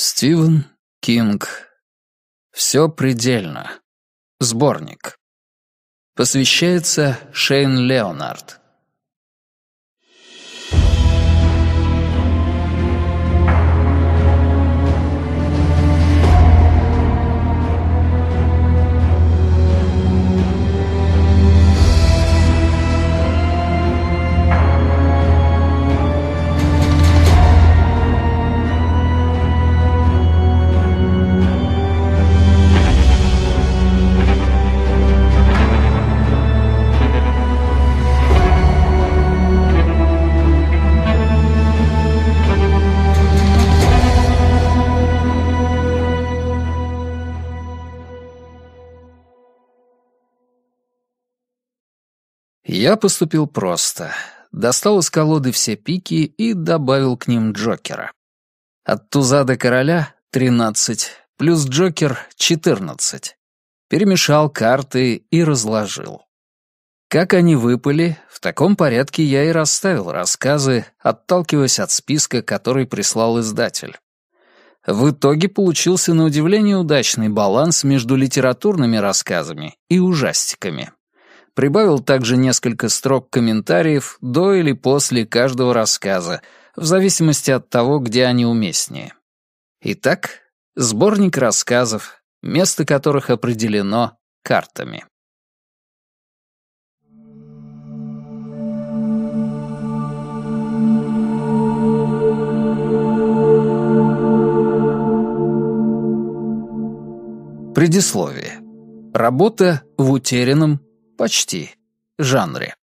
Стивен Кинг. «Все предельно». Сборник. Посвящается Шейн Леонард. Я поступил просто. Достал из колоды все пики и добавил к ним Джокера. От туза до короля — 13, плюс Джокер — 14. Перемешал карты и разложил. Как они выпали, в таком порядке я и расставил рассказы, отталкиваясь от списка, который прислал издатель. В итоге получился на удивление удачный баланс между литературными рассказами и ужастиками. Прибавил также несколько строк комментариев до или после каждого рассказа, в зависимости от того, где они уместнее. Итак, сборник рассказов, место которых определено картами. Предисловие. Работа в утерянном Почти. Жанре.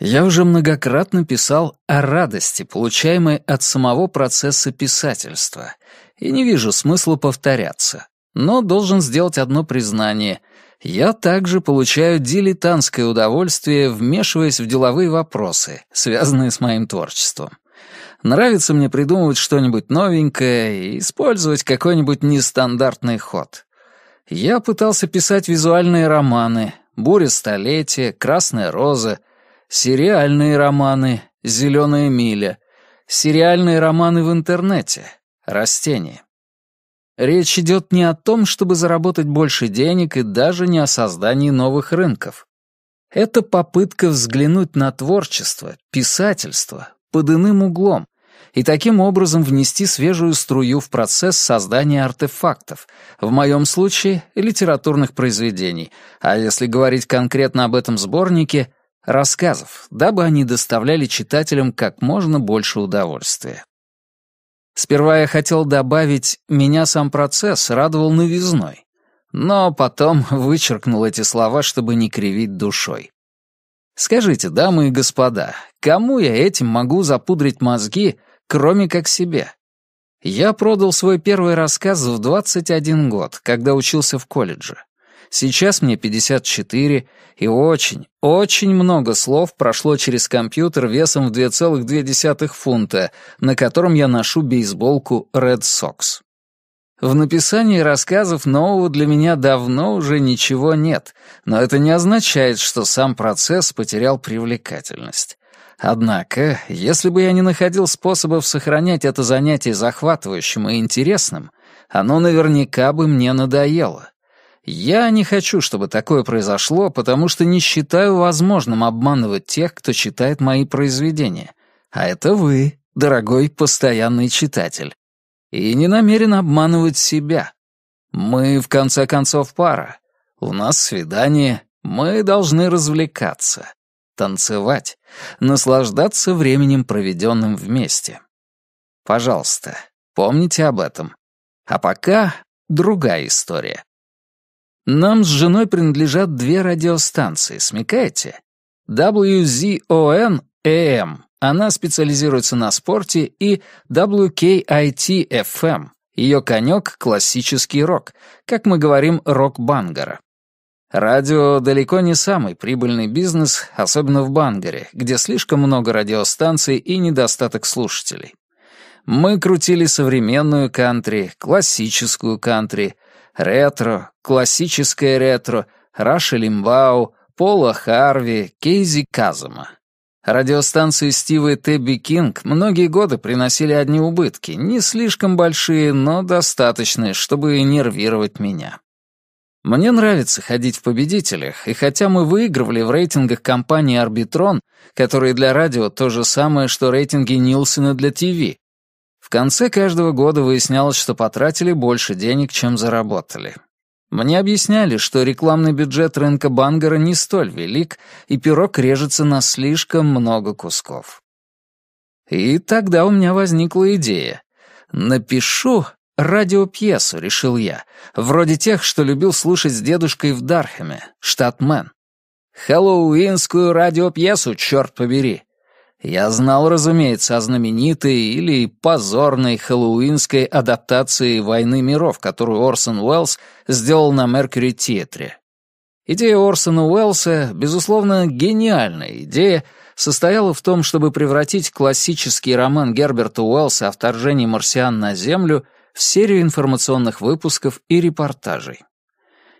Я уже многократно писал о радости, получаемой от самого процесса писательства, и не вижу смысла повторяться. Но должен сделать одно признание. Я также получаю дилетантское удовольствие, вмешиваясь в деловые вопросы, связанные с моим творчеством. Нравится мне придумывать что-нибудь новенькое и использовать какой-нибудь нестандартный ход. Я пытался писать визуальные романы «Буря столетия», «Красная роза», сериальные романы «Зеленая миля», сериальные романы в интернете «Растения». Речь идет не о том, чтобы заработать больше денег и даже не о создании новых рынков. Это попытка взглянуть на творчество, писательство под иным углом, и таким образом внести свежую струю в процесс создания артефактов, в моем случае — литературных произведений, а если говорить конкретно об этом сборнике — рассказов, дабы они доставляли читателям как можно больше удовольствия. Сперва я хотел добавить «меня сам процесс радовал новизной», но потом вычеркнул эти слова, чтобы не кривить душой. Скажите, дамы и господа, кому я этим могу запудрить мозги, кроме как себе. Я продал свой первый рассказ в 21 год, когда учился в колледже. Сейчас мне 54, и очень, очень много слов прошло через компьютер весом в 2,2 фунта, на котором я ношу бейсболку Red Sox. В написании рассказов нового для меня давно уже ничего нет, но это не означает, что сам процесс потерял привлекательность. Однако, если бы я не находил способов сохранять это занятие захватывающим и интересным, оно наверняка бы мне надоело. Я не хочу, чтобы такое произошло, потому что не считаю возможным обманывать тех, кто читает мои произведения. А это вы, дорогой постоянный читатель. И не намерен обманывать себя. Мы, в конце концов, пара. У нас свидание. Мы должны развлекаться танцевать, наслаждаться временем, проведенным вместе. Пожалуйста, помните об этом. А пока другая история. Нам с женой принадлежат две радиостанции, смекаете? WZON AM, она специализируется на спорте, и WKIT-FM, ее конек — классический рок, как мы говорим, рок Бангера. Радио далеко не самый прибыльный бизнес, особенно в Бангаре, где слишком много радиостанций и недостаток слушателей. Мы крутили современную кантри, классическую кантри, ретро, классическое ретро, Раша Лимбау, Пола Харви, Кейзи Казама. Радиостанции Стива и Тебби Кинг многие годы приносили одни убытки, не слишком большие, но достаточные, чтобы нервировать меня. Мне нравится ходить в победителях, и хотя мы выигрывали в рейтингах компании «Арбитрон», которые для радио то же самое, что рейтинги Нилсона для ТВ, в конце каждого года выяснялось, что потратили больше денег, чем заработали. Мне объясняли, что рекламный бюджет рынка Бангара не столь велик, и пирог режется на слишком много кусков. И тогда у меня возникла идея. Напишу радиопьесу, решил я, вроде тех, что любил слушать с дедушкой в Дархеме, штат Мэн. Хэллоуинскую радиопьесу, черт побери. Я знал, разумеется, о знаменитой или позорной хэллоуинской адаптации «Войны миров», которую Орсон Уэллс сделал на Меркьюри Театре. Идея Орсона Уэллса, безусловно, гениальная идея, состояла в том, чтобы превратить классический роман Герберта Уэллса о вторжении марсиан на Землю в серию информационных выпусков и репортажей.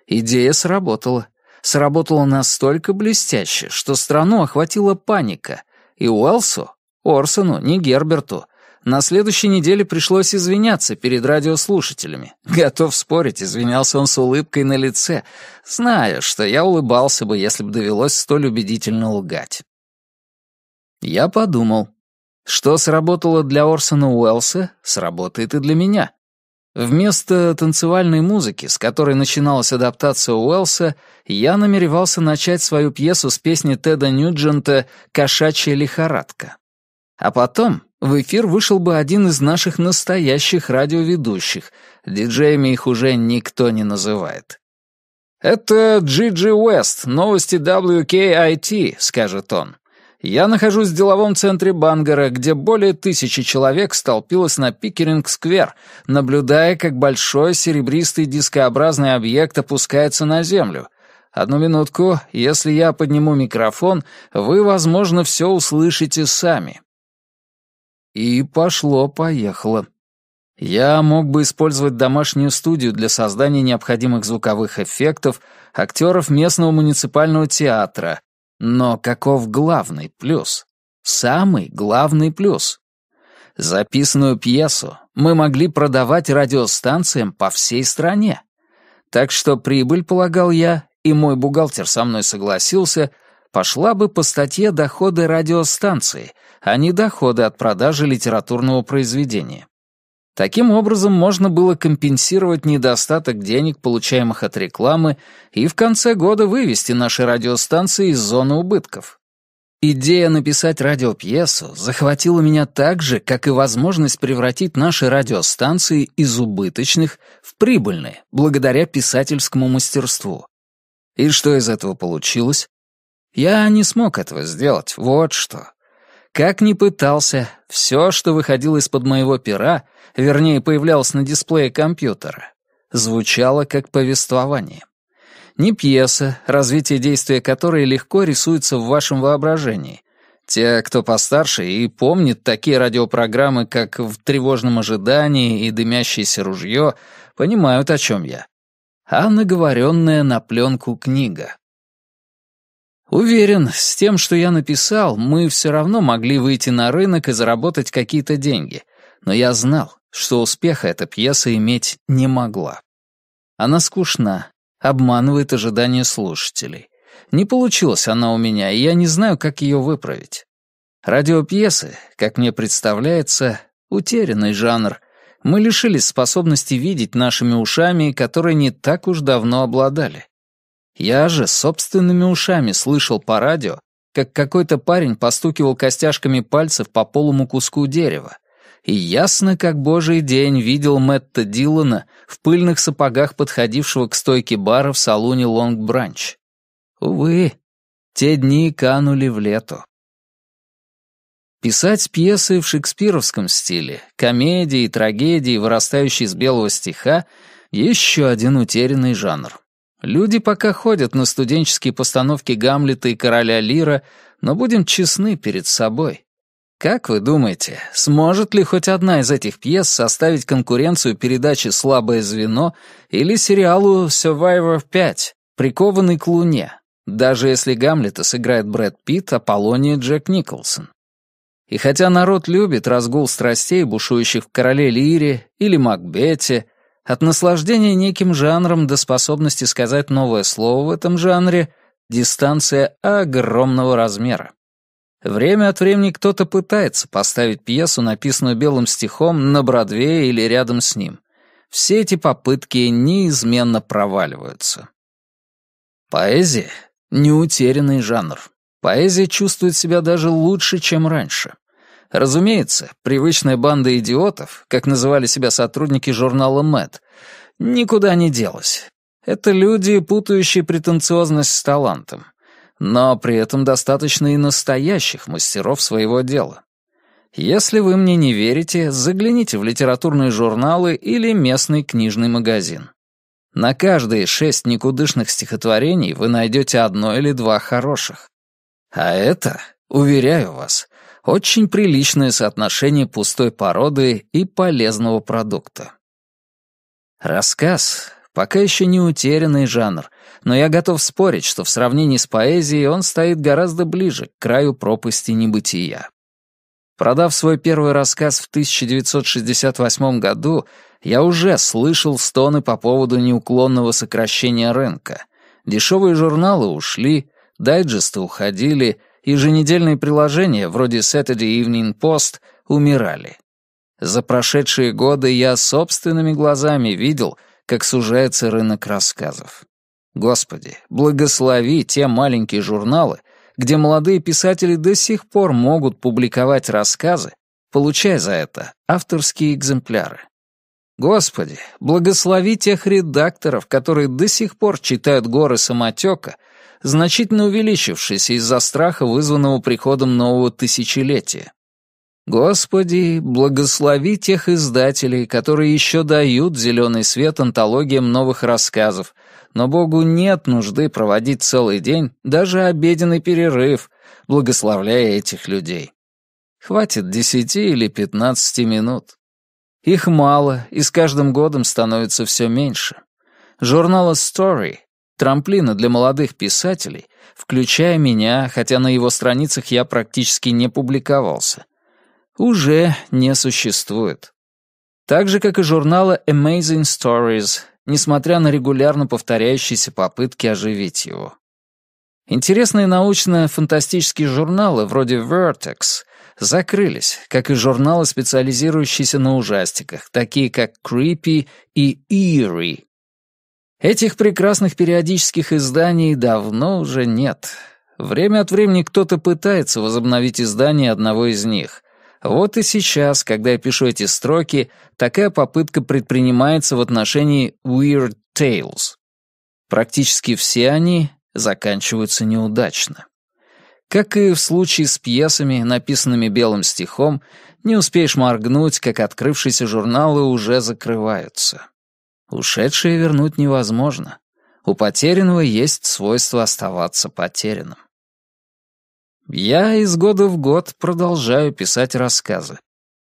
Идея сработала. Сработала настолько блестяще, что страну охватила паника, и Уэлсу, Орсону, не Герберту, на следующей неделе пришлось извиняться перед радиослушателями. Готов спорить, извинялся он с улыбкой на лице, зная, что я улыбался бы, если бы довелось столь убедительно лгать. Я подумал, что сработало для Орсона Уэлса, сработает и для меня. Вместо танцевальной музыки, с которой начиналась адаптация Уэллса, я намеревался начать свою пьесу с песни Теда Ньюджента «Кошачья лихорадка». А потом в эфир вышел бы один из наших настоящих радиоведущих, диджеями их уже никто не называет. «Это Джиджи Уэст, новости WKIT», — скажет он. Я нахожусь в деловом центре Бангара, где более тысячи человек столпилось на Пикеринг-сквер, наблюдая, как большой серебристый дискообразный объект опускается на землю. Одну минутку, если я подниму микрофон, вы, возможно, все услышите сами. И пошло-поехало. Я мог бы использовать домашнюю студию для создания необходимых звуковых эффектов, актеров местного муниципального театра, но каков главный плюс? Самый главный плюс. Записанную пьесу мы могли продавать радиостанциям по всей стране. Так что прибыль, полагал я, и мой бухгалтер со мной согласился, пошла бы по статье «Доходы радиостанции», а не доходы от продажи литературного произведения. Таким образом, можно было компенсировать недостаток денег, получаемых от рекламы, и в конце года вывести наши радиостанции из зоны убытков. Идея написать радиопьесу захватила меня так же, как и возможность превратить наши радиостанции из убыточных в прибыльные, благодаря писательскому мастерству. И что из этого получилось? Я не смог этого сделать, вот что. Как ни пытался, все, что выходило из-под моего пера, вернее, появлялось на дисплее компьютера, звучало как повествование. Не пьеса, развитие действия которой легко рисуется в вашем воображении. Те, кто постарше и помнит такие радиопрограммы, как «В тревожном ожидании» и «Дымящееся ружье», понимают, о чем я. А наговоренная на пленку книга. Уверен, с тем, что я написал, мы все равно могли выйти на рынок и заработать какие-то деньги, но я знал, что успеха эта пьеса иметь не могла. Она скучна, обманывает ожидания слушателей. Не получилась она у меня, и я не знаю, как ее выправить. Радиопьесы, как мне представляется, утерянный жанр. Мы лишились способности видеть нашими ушами, которые не так уж давно обладали. Я же собственными ушами слышал по радио, как какой-то парень постукивал костяшками пальцев по полому куску дерева, и ясно, как божий день, видел Мэтта Дилана в пыльных сапогах подходившего к стойке бара в салоне Лонг Бранч. Увы, те дни канули в лету. Писать пьесы в шекспировском стиле, комедии трагедии, вырастающие из белого стиха, еще один утерянный жанр. Люди пока ходят на студенческие постановки Гамлета и Короля Лира, но будем честны перед собой. Как вы думаете, сможет ли хоть одна из этих пьес составить конкуренцию передаче «Слабое звено» или сериалу «Survivor 5» «Прикованный к луне», даже если Гамлета сыграет Брэд Питт, а Полония Джек Николсон? И хотя народ любит разгул страстей, бушующих в «Короле Лире» или «Макбете», от наслаждения неким жанром до способности сказать новое слово в этом жанре — дистанция огромного размера. Время от времени кто-то пытается поставить пьесу, написанную белым стихом, на Бродвее или рядом с ним. Все эти попытки неизменно проваливаются. Поэзия — неутерянный жанр. Поэзия чувствует себя даже лучше, чем раньше. Разумеется, привычная банда идиотов, как называли себя сотрудники журнала «Мэтт», никуда не делась. Это люди, путающие претенциозность с талантом, но при этом достаточно и настоящих мастеров своего дела. Если вы мне не верите, загляните в литературные журналы или местный книжный магазин. На каждые шесть никудышных стихотворений вы найдете одно или два хороших. А это, уверяю вас, — очень приличное соотношение пустой породы и полезного продукта. Рассказ — пока еще не утерянный жанр, но я готов спорить, что в сравнении с поэзией он стоит гораздо ближе к краю пропасти небытия. Продав свой первый рассказ в 1968 году, я уже слышал стоны по поводу неуклонного сокращения рынка. Дешевые журналы ушли, дайджесты уходили — еженедельные приложения, вроде Saturday Evening Post, умирали. За прошедшие годы я собственными глазами видел, как сужается рынок рассказов. Господи, благослови те маленькие журналы, где молодые писатели до сих пор могут публиковать рассказы, получая за это авторские экземпляры. Господи, благослови тех редакторов, которые до сих пор читают горы самотека — значительно увеличившись из-за страха, вызванного приходом нового тысячелетия. Господи, благослови тех издателей, которые еще дают зеленый свет антологиям новых рассказов, но Богу нет нужды проводить целый день, даже обеденный перерыв, благословляя этих людей. Хватит десяти или пятнадцати минут. Их мало, и с каждым годом становится все меньше. Журнала Story трамплина для молодых писателей, включая меня, хотя на его страницах я практически не публиковался, уже не существует. Так же, как и журнала Amazing Stories, несмотря на регулярно повторяющиеся попытки оживить его. Интересные научно-фантастические журналы вроде Vertex закрылись, как и журналы, специализирующиеся на ужастиках, такие как Creepy и Eerie, Этих прекрасных периодических изданий давно уже нет. Время от времени кто-то пытается возобновить издание одного из них. Вот и сейчас, когда я пишу эти строки, такая попытка предпринимается в отношении Weird Tales. Практически все они заканчиваются неудачно. Как и в случае с пьесами, написанными белым стихом, не успеешь моргнуть, как открывшиеся журналы уже закрываются. Ушедшее вернуть невозможно. У потерянного есть свойство оставаться потерянным. Я из года в год продолжаю писать рассказы.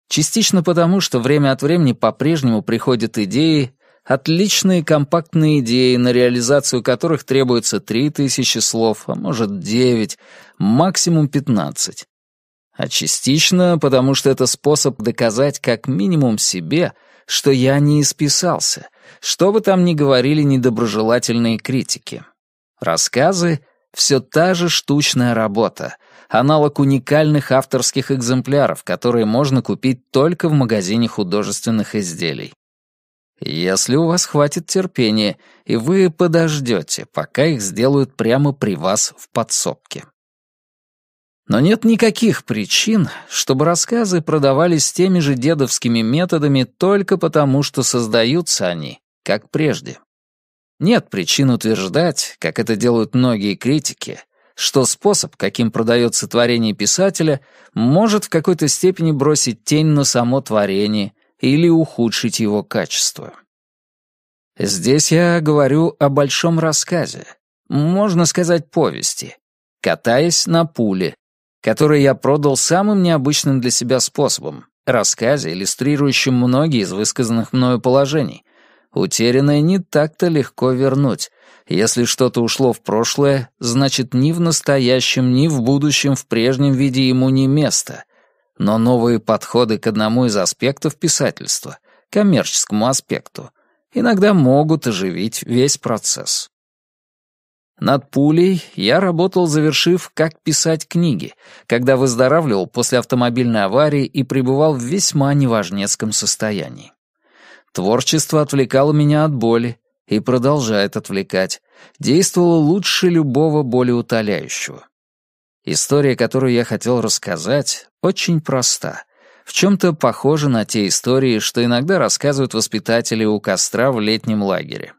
Частично потому, что время от времени по-прежнему приходят идеи, отличные компактные идеи, на реализацию которых требуется 3000 слов, а может 9, максимум 15. А частично потому, что это способ доказать как минимум себе, что я не исписался — что бы там ни говорили недоброжелательные критики. Рассказы — все та же штучная работа, аналог уникальных авторских экземпляров, которые можно купить только в магазине художественных изделий. Если у вас хватит терпения, и вы подождете, пока их сделают прямо при вас в подсобке. Но нет никаких причин, чтобы рассказы продавались теми же дедовскими методами только потому, что создаются они, как прежде. Нет причин утверждать, как это делают многие критики, что способ, каким продается творение писателя, может в какой-то степени бросить тень на само творение или ухудшить его качество. Здесь я говорю о большом рассказе, можно сказать, повести, катаясь на пуле, который я продал самым необычным для себя способом, рассказе, иллюстрирующем многие из высказанных мною положений. Утерянное не так-то легко вернуть. Если что-то ушло в прошлое, значит, ни в настоящем, ни в будущем в прежнем виде ему не место. Но новые подходы к одному из аспектов писательства, коммерческому аспекту, иногда могут оживить весь процесс. Над пулей я работал, завершив «Как писать книги», когда выздоравливал после автомобильной аварии и пребывал в весьма неважнецком состоянии. Творчество отвлекало меня от боли и продолжает отвлекать, действовало лучше любого болеутоляющего. История, которую я хотел рассказать, очень проста. В чем-то похожа на те истории, что иногда рассказывают воспитатели у костра в летнем лагере.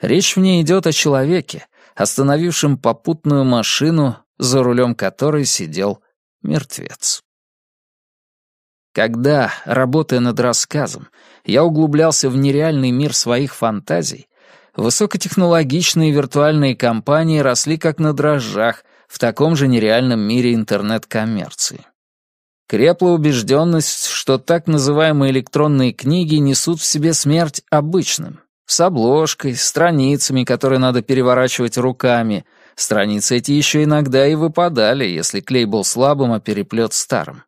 Речь в ней идет о человеке, остановившим попутную машину, за рулем которой сидел мертвец. Когда, работая над рассказом, я углублялся в нереальный мир своих фантазий, высокотехнологичные виртуальные компании росли как на дрожжах в таком же нереальном мире интернет-коммерции. Крепла убежденность, что так называемые электронные книги несут в себе смерть обычным, с обложкой, страницами, которые надо переворачивать руками. Страницы эти еще иногда и выпадали, если клей был слабым, а переплет старым.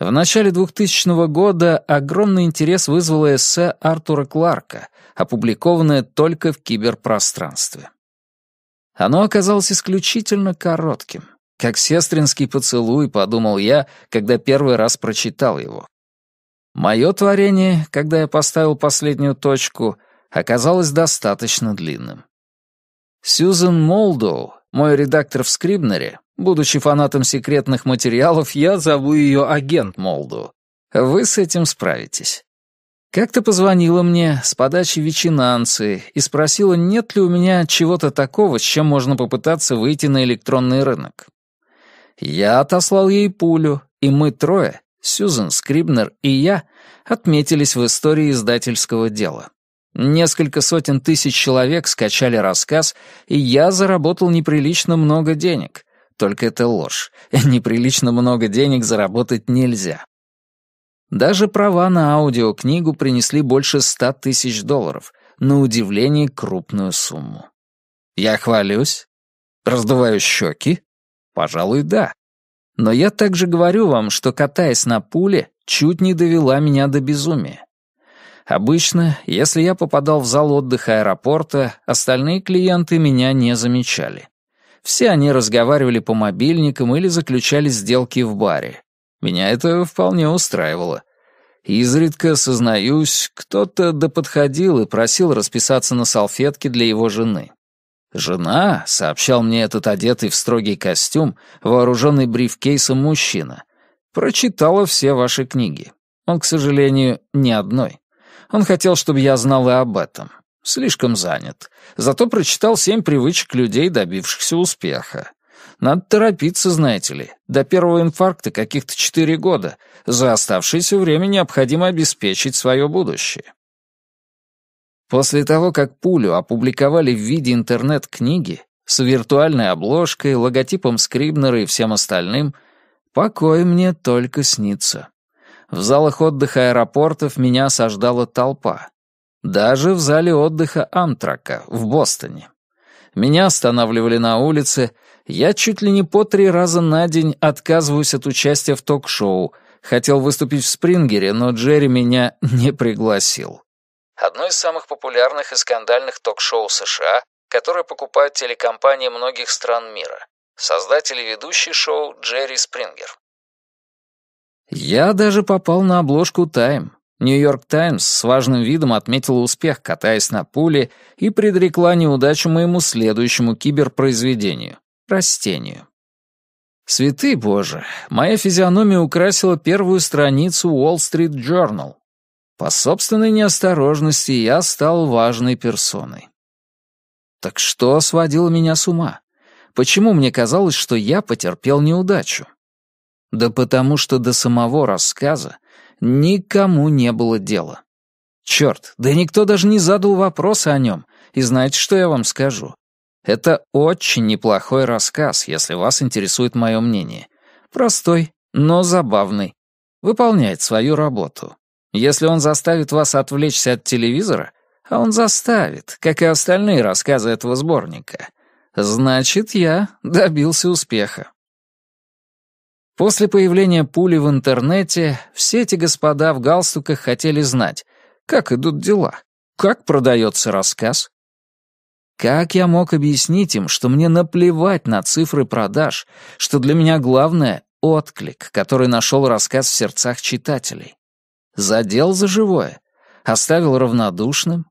В начале 2000 года огромный интерес вызвало эссе Артура Кларка, опубликованное только в киберпространстве. Оно оказалось исключительно коротким, как сестринский поцелуй, подумал я, когда первый раз прочитал его. Мое творение, когда я поставил последнюю точку, оказалось достаточно длинным. Сьюзен Молдоу, мой редактор в Скрибнере, будучи фанатом секретных материалов, я зову ее агент Молдоу. Вы с этим справитесь. Как-то позвонила мне с подачи Вичинанции и спросила, нет ли у меня чего-то такого, с чем можно попытаться выйти на электронный рынок. Я отослал ей пулю, и мы трое Сьюзен Скрибнер и я отметились в истории издательского дела. Несколько сотен тысяч человек скачали рассказ, и я заработал неприлично много денег. Только это ложь. Неприлично много денег заработать нельзя. Даже права на аудиокнигу принесли больше ста тысяч долларов, на удивление крупную сумму. Я хвалюсь? Раздуваю щеки? Пожалуй, да. Но я также говорю вам, что, катаясь на пуле, чуть не довела меня до безумия. Обычно, если я попадал в зал отдыха аэропорта, остальные клиенты меня не замечали. Все они разговаривали по мобильникам или заключали сделки в баре. Меня это вполне устраивало. Изредка, сознаюсь, кто-то доподходил и просил расписаться на салфетке для его жены. Жена, сообщал мне этот одетый в строгий костюм, вооруженный брифкейсом мужчина, прочитала все ваши книги. Он, к сожалению, ни одной. Он хотел, чтобы я знал и об этом. Слишком занят. Зато прочитал семь привычек людей, добившихся успеха. Надо торопиться, знаете ли. До первого инфаркта каких-то четыре года. За оставшееся время необходимо обеспечить свое будущее. После того, как пулю опубликовали в виде интернет-книги, с виртуальной обложкой, логотипом Скрибнера и всем остальным, покой мне только снится. В залах отдыха аэропортов меня осаждала толпа. Даже в зале отдыха «Амтрака» в Бостоне. Меня останавливали на улице. Я чуть ли не по три раза на день отказываюсь от участия в ток-шоу. Хотел выступить в «Спрингере», но Джерри меня не пригласил. Одно из самых популярных и скандальных ток-шоу США, которое покупают телекомпании многих стран мира. Создатель и ведущий шоу Джерри Спрингер. Я даже попал на обложку «Тайм». «Нью-Йорк Таймс» с важным видом отметила успех, катаясь на пуле, и предрекла неудачу моему следующему киберпроизведению — растению. Святый Боже, моя физиономия украсила первую страницу Wall Street Journal, по собственной неосторожности я стал важной персоной. Так что сводило меня с ума? Почему мне казалось, что я потерпел неудачу? Да потому что до самого рассказа никому не было дела. Черт, да никто даже не задал вопроса о нем. И знаете, что я вам скажу? Это очень неплохой рассказ, если вас интересует мое мнение. Простой, но забавный. Выполняет свою работу. Если он заставит вас отвлечься от телевизора, а он заставит, как и остальные рассказы этого сборника, значит, я добился успеха. После появления пули в интернете все эти господа в галстуках хотели знать, как идут дела, как продается рассказ. Как я мог объяснить им, что мне наплевать на цифры продаж, что для меня главное — отклик, который нашел рассказ в сердцах читателей? Задел за живое? Оставил равнодушным?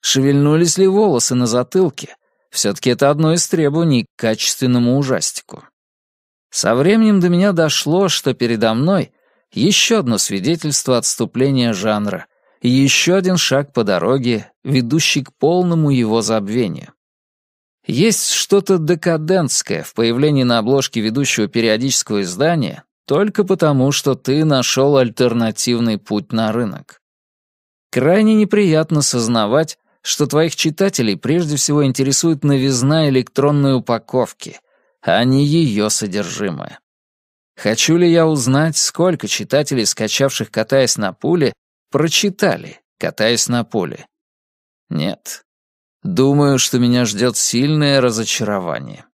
Шевельнулись ли волосы на затылке? Все-таки это одно из требований к качественному ужастику. Со временем до меня дошло, что передо мной еще одно свидетельство отступления жанра и еще один шаг по дороге, ведущий к полному его забвению. Есть что-то декадентское в появлении на обложке ведущего периодического издания только потому, что ты нашел альтернативный путь на рынок. Крайне неприятно сознавать, что твоих читателей прежде всего интересует новизна электронной упаковки, а не ее содержимое. Хочу ли я узнать, сколько читателей, скачавших «Катаясь на пуле», прочитали «Катаясь на пуле»? Нет. Думаю, что меня ждет сильное разочарование.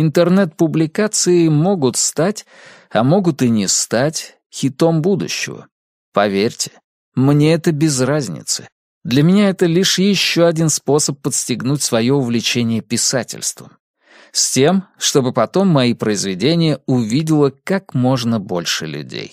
Интернет-публикации могут стать, а могут и не стать, хитом будущего. Поверьте, мне это без разницы. Для меня это лишь еще один способ подстегнуть свое увлечение писательством. С тем, чтобы потом мои произведения увидело как можно больше людей.